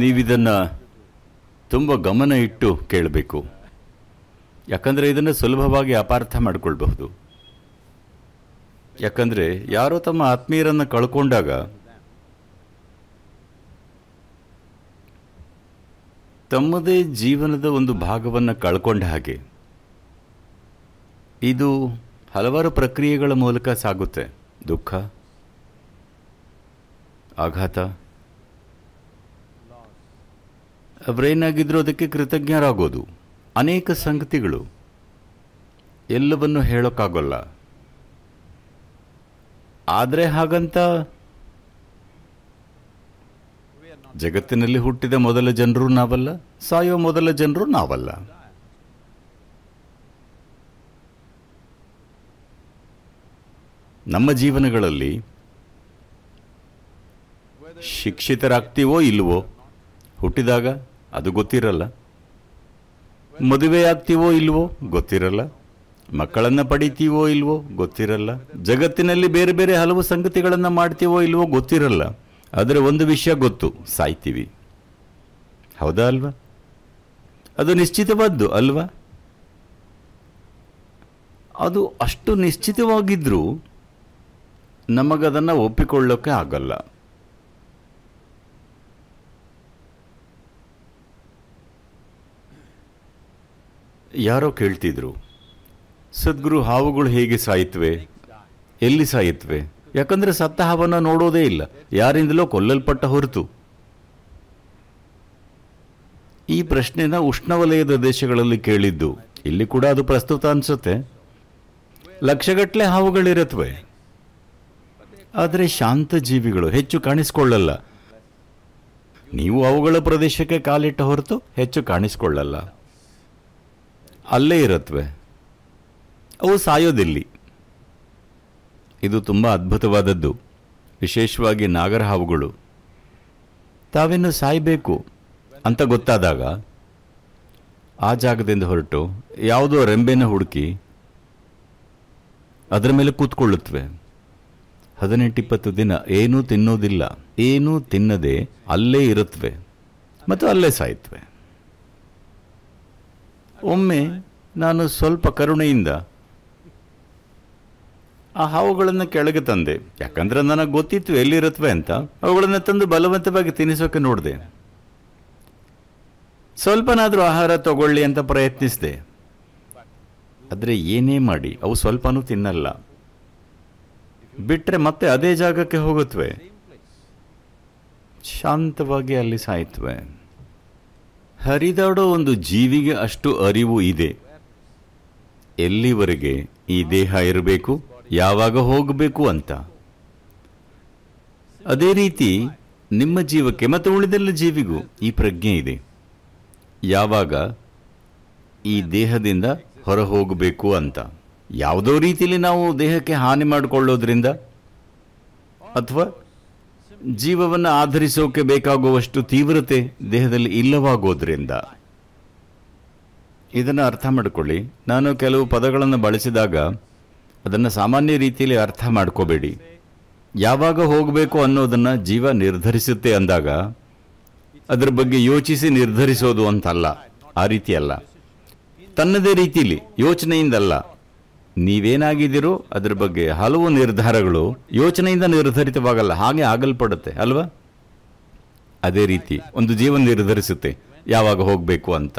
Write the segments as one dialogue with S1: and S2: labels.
S1: ನೀವಿದನ್ನು ತುಂಬ ಗಮನ ಇಟ್ಟು ಕೇಳಬೇಕು ಯಾಕಂದರೆ ಇದನ್ನು ಸುಲಭವಾಗಿ ಅಪಾರ್ಥ ಮಾಡಿಕೊಳ್ಬಹುದು ಯಾಕಂದರೆ ಯಾರೋ ತಮ್ಮ ಆತ್ಮೀಯರನ್ನು ಕಳ್ಕೊಂಡಾಗ ತಮ್ಮದೇ ಜೀವನದ ಒಂದು ಭಾಗವನ್ನು ಕಳ್ಕೊಂಡ ಹಾಗೆ ಇದು ಹಲವಾರು ಪ್ರಕ್ರಿಯೆಗಳ ಮೂಲಕ ಸಾಗುತ್ತೆ ದುಃಖ ಆಘಾತ ಬ್ರೈನ್ ಆಗಿದ್ದರೂ ಅದಕ್ಕೆ ಕೃತಜ್ಞರಾಗೋದು ಅನೇಕ ಸಂಗತಿಗಳು ಎಲ್ಲವನ್ನು ಹೇಳೋಕ್ಕಾಗಲ್ಲ ಆದರೆ ಹಾಗಂತ ಜಗತ್ತಿನಲ್ಲಿ ಹುಟ್ಟಿದ ಮೊದಲ ಜನರು ನಾವಲ್ಲ ಸಾಯೋ ಮೊದಲ ಜನರು ನಾವಲ್ಲ ನಮ್ಮ ಜೀವನಗಳಲ್ಲಿ ಶಿಕ್ಷಿತರಾಗ್ತೀವೋ ಇಲ್ವೋ ಹುಟ್ಟಿದಾಗ ಅದು ಗೊತ್ತಿರಲ್ಲ ಮದುವೆ ಆಗ್ತೀವೋ ಇಲ್ವೋ ಗೊತ್ತಿರಲ್ಲ ಮಕ್ಕಳನ್ನು ಪಡಿತೀವೋ ಇಲ್ವೋ ಗೊತ್ತಿರಲ್ಲ ಜಗತ್ತಿನಲ್ಲಿ ಬೇರೆ ಬೇರೆ ಹಲವು ಸಂಗತಿಗಳನ್ನು ಮಾಡ್ತೀವೋ ಇಲ್ವೋ ಗೊತ್ತಿರಲ್ಲ ಆದರೆ ಒಂದು ವಿಷಯ ಗೊತ್ತು ಸಾಯ್ತೀವಿ ಹೌದಾ ಅಲ್ವಾ ಅದು ನಿಶ್ಚಿತವಾದ್ದು ಅಲ್ವಾ ಅದು ಅಷ್ಟು ನಿಶ್ಚಿತವಾಗಿದ್ದರೂ ನಮಗದನ್ನು ಒಪ್ಪಿಕೊಳ್ಳೋಕ್ಕೆ ಆಗಲ್ಲ ಯಾರೋ ಕೇಳ್ತಿದ್ರು ಸದ್ಗುರು ಹಾವುಗಳು ಹೇಗೆ ಸಾಯಿತ್ವೆ ಎಲ್ಲಿ ಸಾಯಿತ್ವೆ ಯಾಕಂದ್ರೆ ಸತ್ತ ಹಾವನ್ನ ನೋಡೋದೇ ಇಲ್ಲ ಯಾರಿಂದಲೋ ಕೊಲ್ಲಲ್ಪಟ್ಟ ಹೊರತು ಈ ಪ್ರಶ್ನೆನ ಉಷ್ಣವಲಯದ ದೇಶಗಳಲ್ಲಿ ಕೇಳಿದ್ದು ಇಲ್ಲಿ ಕೂಡ ಅದು ಪ್ರಸ್ತುತ ಅನಿಸುತ್ತೆ ಲಕ್ಷಗಟ್ಟಲೆ ಹಾವುಗಳಿರತ್ವೆ ಆದರೆ ಶಾಂತ ಜೀವಿಗಳು ಹೆಚ್ಚು ಕಾಣಿಸ್ಕೊಳ್ಳಲ್ಲ ನೀವು ಅವುಗಳ ಪ್ರದೇಶಕ್ಕೆ ಕಾಲಿಟ್ಟ ಹೊರತು ಹೆಚ್ಚು ಕಾಣಿಸ್ಕೊಳ್ಳಲ್ಲ ಅಲ್ಲೇ ಇರುತ್ತವೆ ಅವು ಸಾಯೋದಿಲ್ಲಿ ಇದು ತುಂಬ ಅದ್ಭುತವಾದದ್ದು ವಿಶೇಷವಾಗಿ ನಾಗರ ಹಾವುಗಳು ತಾವೇನು ಸಾಯಬೇಕು ಅಂತ ಗೊತ್ತಾದಾಗ ಆ ಜಾಗದಿಂದ ಹೊರಟು ಯಾವುದೋ ರೆಂಬೆನ ಹುಡುಕಿ ಅದರ ಮೇಲೆ ಕೂತ್ಕೊಳ್ಳುತ್ತವೆ ಹದಿನೆಂಟಿಪ್ಪತ್ತು ದಿನ ಏನೂ ತಿನ್ನೋದಿಲ್ಲ ಏನೂ ತಿನ್ನದೆ ಅಲ್ಲೇ ಇರುತ್ತವೆ ಮತ್ತು ಅಲ್ಲೇ ಸಾಯ್ತವೆ ಒಮ್ಮೆ ನಾನು ಸ್ವಲ್ಪ ಕರುಣೆಯಿಂದ ಆ ಹಾವುಗಳನ್ನು ಕೆಳಗೆ ತಂದೆ ಯಾಕಂದ್ರೆ ನನಗೆ ಗೊತ್ತಿತ್ತು ಎಲ್ಲಿರುತ್ತವೆ ಅಂತ ಅವುಗಳನ್ನು ತಂದು ಬಲವಂತವಾಗಿ ತಿನ್ನಿಸೋಕೆ ನೋಡಿದೆ ಸ್ವಲ್ಪನಾದರೂ ಆಹಾರ ತಗೊಳ್ಳಿ ಅಂತ ಪ್ರಯತ್ನಿಸಿದೆ ಆದರೆ ಏನೇ ಮಾಡಿ ಅವು ಸ್ವಲ್ಪನೂ ತಿನ್ನಲ್ಲ ಬಿಟ್ಟರೆ ಮತ್ತೆ ಅದೇ ಜಾಗಕ್ಕೆ ಹೋಗುತ್ತವೆ ಶಾಂತವಾಗಿ ಅಲ್ಲಿ ಸಾಯ್ತವೆ ಹರಿದಾಡೋ ಒಂದು ಜೀವಿಗೆ ಅಷ್ಟು ಅರಿವು ಇದೆ ಎಲ್ಲಿವರೆಗೆ ಈ ದೇಹ ಇರಬೇಕು ಯಾವಾಗ ಹೋಗಬೇಕು ಅಂತ ಅದೇ ರೀತಿ ನಿಮ್ಮ ಜೀವಕ್ಕೆ ಮತ್ತು ಉಳಿದೆಲ್ಲ ಜೀವಿಗೂ ಈ ಪ್ರಜ್ಞೆ ಇದೆ ಯಾವಾಗ ಈ ದೇಹದಿಂದ ಹೊರ ಹೋಗಬೇಕು ಅಂತ ಯಾವುದೋ ರೀತಿಯಲ್ಲಿ ನಾವು ದೇಹಕ್ಕೆ ಹಾನಿ ಮಾಡಿಕೊಳ್ಳೋದ್ರಿಂದ ಅಥವಾ ಜೀವವನ್ನು ಆಧರಿಸೋಕೆ ಬೇಕಾಗುವಷ್ಟು ತೀವ್ರತೆ ದೇಹದಲ್ಲಿ ಇಲ್ಲವಾಗೋದ್ರಿಂದ ಇದನ್ನು ಅರ್ಥ ಮಾಡಿಕೊಳ್ಳಿ ನಾನು ಕೆಲವು ಪದಗಳನ್ನು ಬಳಸಿದಾಗ ಅದನ್ನು ಸಾಮಾನ್ಯ ರೀತಿಯಲ್ಲಿ ಅರ್ಥ ಮಾಡ್ಕೋಬೇಡಿ ಯಾವಾಗ ಹೋಗಬೇಕು ಅನ್ನೋದನ್ನು ಜೀವ ನಿರ್ಧರಿಸುತ್ತೆ ಅಂದಾಗ ಅದರ ಬಗ್ಗೆ ಯೋಚಿಸಿ ನಿರ್ಧರಿಸೋದು ಅಂತಲ್ಲ ಆ ರೀತಿ ಅಲ್ಲ ತನ್ನದೇ ರೀತಿಯಲ್ಲಿ ಯೋಚನೆಯಿಂದಲ್ಲ ನೀವೇನಾಗಿದ್ದೀರೋ ಅದ್ರ ಬಗ್ಗೆ ಹಲವು ನಿರ್ಧಾರಗಳು ಯೋಚನೆಯಿಂದ ನಿರ್ಧರಿತವಾಗಲ್ಲ ಹಾಗೆ ಆಗಲ್ಪಡುತ್ತೆ ಅಲ್ವಾ ಅದೇ ರೀತಿ ಒಂದು ಜೀವನ ನಿರ್ಧರಿಸುತ್ತೆ ಯಾವಾಗ ಹೋಗಬೇಕು ಅಂತ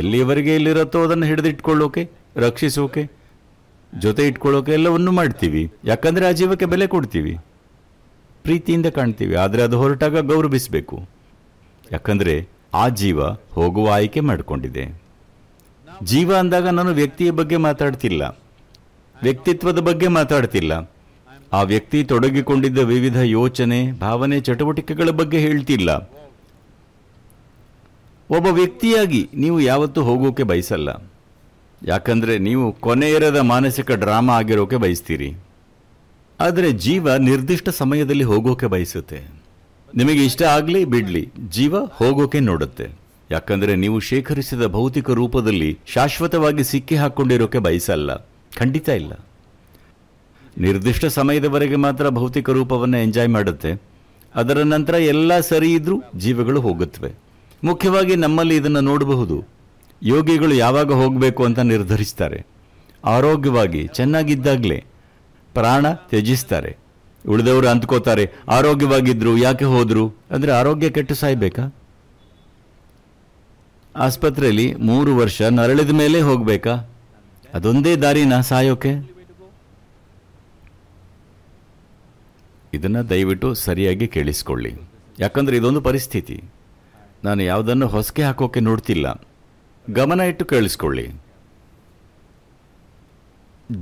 S1: ಎಲ್ಲಿವರೆಗೆ ಎಲ್ಲಿರುತ್ತೋ ಅದನ್ನು ಹಿಡಿದಿಟ್ಕೊಳ್ಳೋಕೆ ರಕ್ಷಿಸೋಕೆ ಜೊತೆ ಇಟ್ಕೊಳ್ಳೋಕೆ ಎಲ್ಲವನ್ನು ಮಾಡ್ತೀವಿ ಯಾಕಂದರೆ ಆ ಜೀವಕ್ಕೆ ಬೆಲೆ ಕೊಡ್ತೀವಿ ಪ್ರೀತಿಯಿಂದ ಕಾಣ್ತೀವಿ ಆದರೆ ಅದು ಹೊರಟಾಗ ಗೌರವಿಸಬೇಕು ಯಾಕಂದರೆ ಆ ಜೀವ ಹೋಗುವ ಆಯ್ಕೆ ಮಾಡಿಕೊಂಡಿದೆ ಜೀವ ಅಂದಾಗ ನಾನು ವ್ಯಕ್ತಿಯ ಬಗ್ಗೆ ಮಾತಾಡ್ತಿಲ್ಲ ವ್ಯಕ್ತಿತ್ವದ ಬಗ್ಗೆ ಮಾತಾಡ್ತಿಲ್ಲ ಆ ವ್ಯಕ್ತಿ ತೊಡಗಿಕೊಂಡಿದ್ದ ವಿವಿಧ ಯೋಚನೆ ಭಾವನೆ ಚಟುವಟಿಕೆಗಳ ಬಗ್ಗೆ ಹೇಳ್ತಿಲ್ಲ ಒಬ್ಬ ವ್ಯಕ್ತಿಯಾಗಿ ನೀವು ಯಾವತ್ತೂ ಹೋಗೋಕೆ ಬಯಸಲ್ಲ ಯಾಕಂದರೆ ನೀವು ಕೊನೆಯರದ ಮಾನಸಿಕ ಡ್ರಾಮಾ ಆಗಿರೋಕೆ ಬಯಸ್ತೀರಿ ಆದರೆ ಜೀವ ನಿರ್ದಿಷ್ಟ ಸಮಯದಲ್ಲಿ ಹೋಗೋಕೆ ಬಯಸುತ್ತೆ ನಿಮಗೆ ಇಷ್ಟ ಆಗಲಿ ಬಿಡಲಿ ಜೀವ ಹೋಗೋಕೆ ನೋಡುತ್ತೆ ಯಾಕಂದರೆ ನೀವು ಶೇಖರಿಸಿದ ಭೌತಿಕ ರೂಪದಲ್ಲಿ ಶಾಶ್ವತವಾಗಿ ಸಿಕ್ಕಿ ಹಾಕ್ಕೊಂಡಿರೋಕೆ ಬಯಸಲ್ಲ ಖಂಡಿತ ಇಲ್ಲ ನಿರ್ದಿಷ್ಟ ಸಮಯದವರೆಗೆ ಮಾತ್ರ ಭೌತಿಕ ರೂಪವನ್ನು ಎಂಜಾಯ್ ಮಾಡುತ್ತೆ ಅದರ ನಂತರ ಎಲ್ಲ ಸರಿ ಇದ್ರೂ ಜೀವಗಳು ಹೋಗುತ್ತವೆ ಮುಖ್ಯವಾಗಿ ನಮ್ಮಲ್ಲಿ ಇದನ್ನು ನೋಡಬಹುದು ಯೋಗಿಗಳು ಯಾವಾಗ ಹೋಗಬೇಕು ಅಂತ ನಿರ್ಧರಿಸ್ತಾರೆ ಆರೋಗ್ಯವಾಗಿ ಚೆನ್ನಾಗಿದ್ದಾಗಲೇ ಪ್ರಾಣ ತ್ಯಜಿಸ್ತಾರೆ ಉಳಿದವರು ಅಂದ್ಕೋತಾರೆ ಆರೋಗ್ಯವಾಗಿದ್ದರು ಯಾಕೆ ಹೋದರು ಅಂದರೆ ಆರೋಗ್ಯ ಕೆಟ್ಟು ಸಾಯ್ಬೇಕಾ ಆಸ್ಪತ್ರೆಯಲ್ಲಿ ಮೂರು ವರ್ಷ ನರಳಿದ ಮೇಲೆ ಹೋಗಬೇಕಾ ಅದೊಂದೇ ದಾರಿನ ಸಾಯೋಕೆ ಇದನ್ನು ದಯವಿಟ್ಟು ಸರಿಯಾಗಿ ಕೇಳಿಸ್ಕೊಳ್ಳಿ ಯಾಕಂದರೆ ಇದೊಂದು ಪರಿಸ್ಥಿತಿ ನಾನು ಯಾವುದನ್ನು ಹೊಸಕೆ ಹಾಕೋಕೆ ನೋಡ್ತಿಲ್ಲ ಗಮನ ಇಟ್ಟು ಕೇಳಿಸ್ಕೊಳ್ಳಿ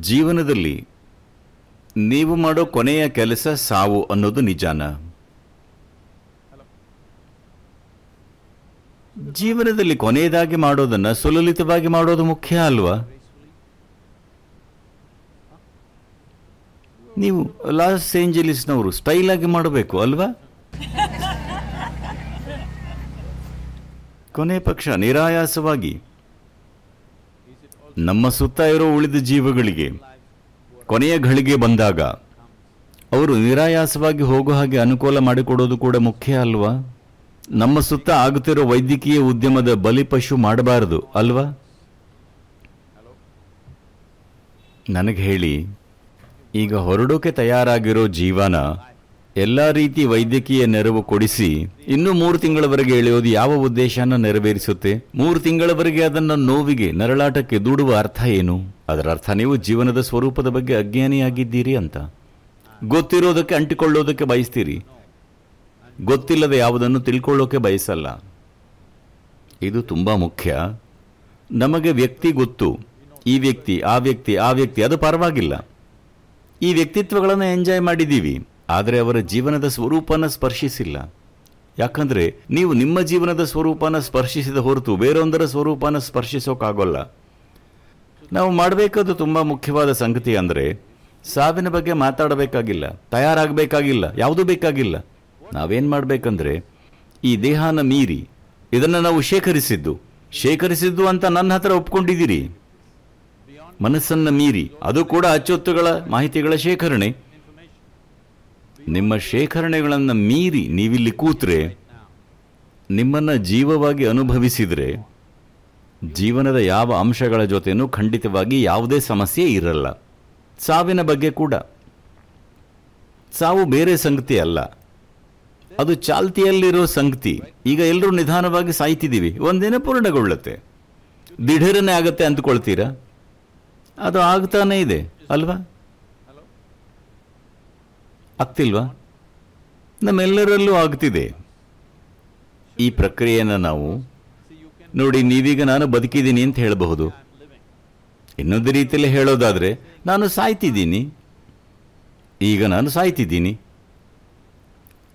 S1: ಜೀವನದಲ್ಲಿ ನೀವು ಮಾಡೋ ಕೊನೆಯ ಕೆಲಸ ಸಾವು ಅನ್ನೋದು ನಿಜಾನ ಜೀವನದಲ್ಲಿ ಕೊನೆಯದಾಗಿ ಮಾಡೋದನ್ನು ಸುಲಲಿತವಾಗಿ ಮಾಡೋದು ಮುಖ್ಯ ಅಲ್ವಾ ನೀವು ಲಾಸ್ ಏಂಜಲೀಸ್ನವರು ಸ್ಟೈಲಾಗಿ ಮಾಡಬೇಕು ಅಲ್ವಾ ಕೊನೆ ಪಕ್ಷ ನಿರಾಯಾಸವಾಗಿ ನಮ್ಮ ಸುತ್ತ ಇರೋ ಉಳಿದ ಜೀವಗಳಿಗೆ ಕೊನೆಯ ಘಳಿಗೆ ಬಂದಾಗ ಅವರು ನಿರಾಯಾಸವಾಗಿ ಹೋಗೋ ಹಾಗೆ ಅನುಕೂಲ ಮಾಡಿಕೊಡೋದು ಕೂಡ ಮುಖ್ಯ ಅಲ್ವಾ ನಮ್ಮ ಸುತ್ತ ಆಗುತ್ತಿರೋ ವೈದ್ಯಕೀಯ ಉದ್ಯಮದ ಬಲಿಪಶು ಮಾಡಬಾರದು ಅಲ್ವಾ ನನಗೆ ಹೇಳಿ ಈಗ ಹೊರಡೋಕೆ ತಯಾರಾಗಿರೋ ಜೀವನ ಎಲ್ಲ ರೀತಿ ವೈದ್ಯಕೀಯ ನೆರವು ಕೊಡಿಸಿ ಇನ್ನೂ ಮೂರು ತಿಂಗಳವರೆಗೆ ಎಳೆಯೋದು ಯಾವ ಉದ್ದೇಶನ ನೆರವೇರಿಸುತ್ತೆ ಮೂರು ತಿಂಗಳವರೆಗೆ ಅದನ್ನು ನೋವಿಗೆ ನರಳಾಟಕ್ಕೆ ದೂಡುವ ಅರ್ಥ ಏನು ಅದರ ಅರ್ಥ ನೀವು ಜೀವನದ ಸ್ವರೂಪದ ಬಗ್ಗೆ ಅಜ್ಞಾನಿಯಾಗಿದ್ದೀರಿ ಅಂತ ಗೊತ್ತಿರೋದಕ್ಕೆ ಅಂಟಿಕೊಳ್ಳೋದಕ್ಕೆ ಬಯಸ್ತೀರಿ ಗೊತ್ತಿಲ್ಲದೆ ಯಾವುದನ್ನು ತಿಳ್ಕೊಳ್ಳೋಕೆ ಬಯಸಲ್ಲ ಇದು ತುಂಬ ಮುಖ್ಯ ನಮಗೆ ವ್ಯಕ್ತಿ ಗೊತ್ತು ಈ ವ್ಯಕ್ತಿ ಆ ವ್ಯಕ್ತಿ ಆ ವ್ಯಕ್ತಿ ಅದು ಪರವಾಗಿಲ್ಲ ಈ ವ್ಯಕ್ತಿತ್ವಗಳನ್ನು ಎಂಜಾಯ್ ಮಾಡಿದ್ದೀವಿ ಆದರೆ ಅವರ ಜೀವನದ ಸ್ವರೂಪನ ಸ್ಪರ್ಶಿಸಿಲ್ಲ ಯಾಕಂದರೆ ನೀವು ನಿಮ್ಮ ಜೀವನದ ಸ್ವರೂಪನ ಸ್ಪರ್ಶಿಸಿದ ಹೊರತು ಬೇರೊಂದರ ಸ್ವರೂಪನ ಸ್ಪರ್ಶಿಸೋಕ್ಕಾಗೋಲ್ಲ ನಾವು ಮಾಡಬೇಕಾದ ತುಂಬ ಮುಖ್ಯವಾದ ಸಂಗತಿ ಅಂದರೆ ಸಾವಿನ ಬಗ್ಗೆ ಮಾತಾಡಬೇಕಾಗಿಲ್ಲ ತಯಾರಾಗಬೇಕಾಗಿಲ್ಲ ಯಾವುದೂ ಬೇಕಾಗಿಲ್ಲ ನಾವೇನು ಮಾಡಬೇಕಂದ್ರೆ ಈ ದೇಹನ ಮೀರಿ ಇದನ್ನು ನಾವು ಶೇಖರಿಸಿದ್ದು ಶೇಖರಿಸಿದ್ದು ಅಂತ ನನ್ನ ಹತ್ರ ಒಪ್ಕೊಂಡಿದ್ದೀರಿ ಮನಸ್ಸನ್ನ ಮೀರಿ ಅದು ಕೂಡ ಅಚ್ಚೊತ್ತುಗಳ ಮಾಹಿತಿಗಳ ಶೇಖರಣೆ ನಿಮ್ಮ ಶೇಖರಣೆಗಳನ್ನು ಮೀರಿ ನೀವಿಲ್ಲಿ ಕೂತ್ರೆ ನಿಮ್ಮನ್ನು ಜೀವವಾಗಿ ಅನುಭವಿಸಿದರೆ ಜೀವನದ ಯಾವ ಅಂಶಗಳ ಜೊತೆನೂ ಖಂಡಿತವಾಗಿ ಯಾವುದೇ ಸಮಸ್ಯೆ ಇರಲ್ಲ ಸಾವಿನ ಬಗ್ಗೆ ಕೂಡ ಸಾವು ಬೇರೆ ಸಂಗತಿ ಅಲ್ಲ ಅದು ಚಾಲ್ತಿಯಲ್ಲಿರೋ ಸಂಗತಿ ಈಗ ಎಲ್ಲರೂ ನಿಧಾನವಾಗಿ ಸಾಯ್ತಿದ್ದೀವಿ ಒಂದಿನ ಪೂರ್ಣಗೊಳ್ಳುತ್ತೆ ದಿಢೀರನೇ ಆಗುತ್ತೆ ಅಂದ್ಕೊಳ್ತೀರಾ ಅದು ಆಗ್ತಾನೇ ಇದೆ ಅಲ್ವಾ ಆಗ್ತಿಲ್ವಾ ನಮ್ಮೆಲ್ಲರಲ್ಲೂ ಆಗ್ತಿದೆ ಈ ಪ್ರಕ್ರಿಯೆಯನ್ನು ನಾವು ನೋಡಿ ನೀವೀಗ ನಾನು ಬದುಕಿದ್ದೀನಿ ಅಂತ ಹೇಳಬಹುದು ಇನ್ನೊಂದು ರೀತಿಯಲ್ಲಿ ಹೇಳೋದಾದರೆ ನಾನು ಸಾಯ್ತಿದ್ದೀನಿ ಈಗ ನಾನು ಸಾಯ್ತಿದ್ದೀನಿ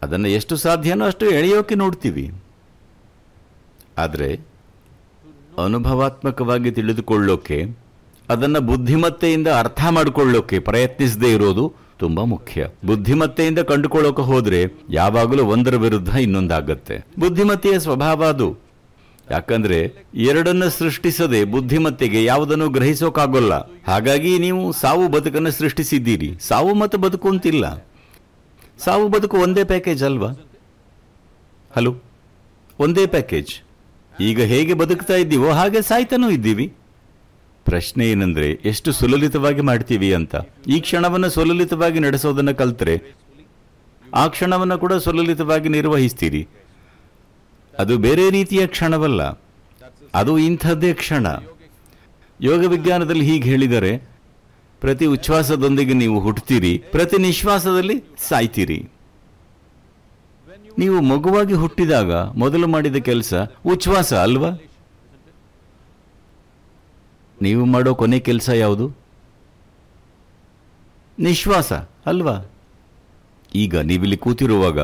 S1: ಅದನ್ನು ಎಷ್ಟು ಸಾಧ್ಯನೋ ಅಷ್ಟು ಎಳೆಯೋಕೆ ನೋಡ್ತೀವಿ ಆದರೆ ಅನುಭವಾತ್ಮಕವಾಗಿ ತಿಳಿದುಕೊಳ್ಳೋಕೆ ಅದನ್ನು ಬುದ್ಧಿಮತ್ತೆಯಿಂದ ಅರ್ಥ ಮಾಡಿಕೊಳ್ಳೋಕೆ ಪ್ರಯತ್ನಿಸದೇ ಇರೋದು ತುಂಬಾ ಮುಖ್ಯ ಬುದ್ಧಿಮತ್ತೆಯಿಂದ ಕಂಡುಕೊಳ್ಳೋಕೆ ಹೋದ್ರೆ ಯಾವಾಗಲೂ ಒಂದರ ವಿರುದ್ಧ ಇನ್ನೊಂದಾಗತ್ತೆ ಬುದ್ಧಿಮತ್ತೆಯ ಸ್ವಭಾವ ಅದು ಯಾಕಂದ್ರೆ ಎರಡನ್ನು ಸೃಷ್ಟಿಸದೆ ಬುದ್ಧಿಮತ್ತೆಗೆ ಯಾವುದನ್ನು ಗ್ರಹಿಸೋಕಾಗೋಲ್ಲ ಹಾಗಾಗಿ ನೀವು ಸಾವು ಬದುಕನ್ನು ಸೃಷ್ಟಿಸಿದ್ದೀರಿ ಸಾವು ಮತ್ತು ಬದುಕು ಅಂತಿಲ್ಲ ಸಾವು ಬದುಕು ಒಂದೇ ಪ್ಯಾಕೇಜ್ ಅಲ್ವಾ ಹಲೋ ಒಂದೇ ಪ್ಯಾಕೇಜ್ ಈಗ ಹೇಗೆ ಬದುಕ್ತಾ ಇದ್ದೀವೋ ಹಾಗೆ ಸಾಯ್ತಾನೂ ಇದ್ದೀವಿ ಪ್ರಶ್ನೆ ಏನಂದ್ರೆ ಎಷ್ಟು ಸುಲಲಿತವಾಗಿ ಮಾಡ್ತೀವಿ ಅಂತ ಈ ಕ್ಷಣವನ್ನು ಸುಲಲಿತವಾಗಿ ನಡೆಸೋದನ್ನ ಕಲ್ತ್ರೆ ಆ ಕ್ಷಣವನ್ನು ಕೂಡ ಸುಲಲಿತವಾಗಿ ನಿರ್ವಹಿಸ್ತೀರಿ ಅದು ಬೇರೆ ರೀತಿಯ ಕ್ಷಣವಲ್ಲ ಅದು ಇಂಥದ್ದೇ ಕ್ಷಣ ಯೋಗ ವಿಜ್ಞಾನದಲ್ಲಿ ಹೀಗೆ ಹೇಳಿದರೆ ಪ್ರತಿ ಉಚ್ಛ್ವಾಸದೊಂದಿಗೆ ನೀವು ಹುಟ್ಟುತ್ತೀರಿ ಪ್ರತಿ ನಿಶ್ವಾಸದಲ್ಲಿ ಸಾಯ್ತೀರಿ ನೀವು ಮಗುವಾಗಿ ಹುಟ್ಟಿದಾಗ ಮೊದಲು ಮಾಡಿದ ಕೆಲಸ ಉಚ್ಛ್ವಾಸ ಅಲ್ವಾ ನೀವು ಮಾಡೋ ಕೊನೆ ಕೆಲಸ ಯಾವುದು ನಿಶ್ವಾಸ ಅಲ್ವಾ ಈಗ ನೀವಿಲ್ಲಿ ಕೂತಿರುವಾಗ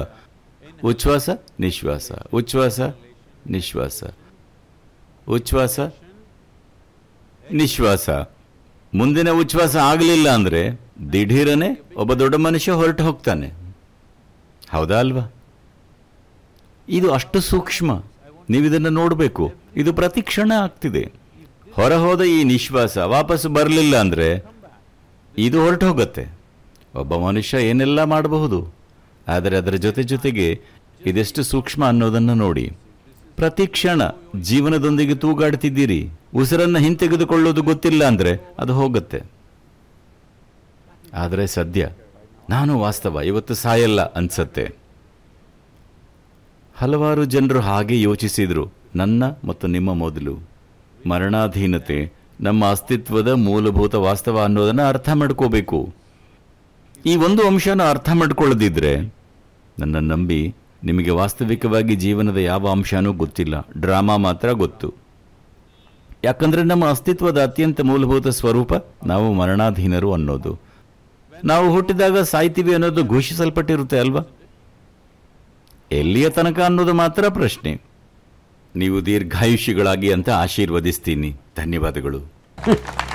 S1: ಉಚ್ಛ್ವಾಸ ನಿಶ್ವಾಸ ಉಚ್ಛ್ವಾಸ ನಿಶ್ವಾಸ ಉಚ್ಛ್ವಾಸ ನಿಶ್ವಾಸ ಮುಂದಿನ ಉಚ್ಛ್ವಾಸ ಆಗಲಿಲ್ಲ ಅಂದರೆ ದಿಢೀರನೆ ಒಬ್ಬ ದೊಡ್ಡ ಮನುಷ್ಯ ಹೊರಟು ಹೋಗ್ತಾನೆ ಹೌದಾ ಅಲ್ವಾ ಇದು ಅಷ್ಟು ಸೂಕ್ಷ್ಮ ನೀವು ಇದನ್ನು ನೋಡಬೇಕು ಇದು ಪ್ರತಿ ಕ್ಷಣ ಆಗ್ತಿದೆ ಹೊರಹೋದ ಈ ನಿಶ್ವಾಸ ವಾಪಸ್ ಬರಲಿಲ್ಲ ಅಂದರೆ ಇದು ಹೊರಟು ಹೋಗುತ್ತೆ ಒಬ್ಬ ಮನುಷ್ಯ ಏನೆಲ್ಲ ಮಾಡಬಹುದು ಆದರೆ ಅದರ ಜೊತೆ ಜೊತೆಗೆ ಇದೆಷ್ಟು ಸೂಕ್ಷ್ಮ ಅನ್ನೋದನ್ನು ನೋಡಿ ಪ್ರತಿ ಕ್ಷಣ ಜೀವನದೊಂದಿಗೆ ತೂಗಾಡ್ತಿದ್ದೀರಿ ಉಸಿರನ್ನು ಹಿಂತೆಗೆದುಕೊಳ್ಳೋದು ಗೊತ್ತಿಲ್ಲ ಅಂದರೆ ಅದು ಹೋಗುತ್ತೆ ಆದರೆ ಸದ್ಯ ನಾನು ವಾಸ್ತವ ಇವತ್ತು ಸಾಯಲ್ಲ ಅನ್ಸತ್ತೆ ಹಲವಾರು ಜನರು ಹಾಗೆ ಯೋಚಿಸಿದರು ನನ್ನ ಮತ್ತು ನಿಮ್ಮ ಮೊದಲು ಮರಣಾಧೀನತೆ ನಮ್ಮ ಅಸ್ತಿತ್ವದ ಮೂಲಭೂತ ವಾಸ್ತವ ಅನ್ನೋದನ್ನು ಅರ್ಥ ಮಾಡ್ಕೋಬೇಕು ಈ ಒಂದು ಅಂಶನ ಅರ್ಥ ಮಾಡ್ಕೊಳ್ಳದಿದ್ರೆ ನನ್ನ ನಂಬಿ ನಿಮಗೆ ವಾಸ್ತವಿಕವಾಗಿ ಜೀವನದ ಯಾವ ಅಂಶನೂ ಗೊತ್ತಿಲ್ಲ ಡ್ರಾಮಾ ಮಾತ್ರ ಗೊತ್ತು ಯಾಕಂದರೆ ನಮ್ಮ ಅಸ್ತಿತ್ವದ ಅತ್ಯಂತ ಮೂಲಭೂತ ಸ್ವರೂಪ ನಾವು ಮರಣಾಧೀನರು ಅನ್ನೋದು ನಾವು ಹುಟ್ಟಿದಾಗ ಸಾಯ್ತೀವಿ ಅನ್ನೋದು ಘೋಷಿಸಲ್ಪಟ್ಟಿರುತ್ತೆ ಅಲ್ವಾ ಎಲ್ಲಿಯ ತನಕ ಅನ್ನೋದು ಮಾತ್ರ ಪ್ರಶ್ನೆ ನೀವು ದೀರ್ಘಾಯುಷಿಗಳಾಗಿ ಅಂತ ಆಶೀರ್ವದಿಸ್ತೀನಿ ಧನ್ಯವಾದಗಳು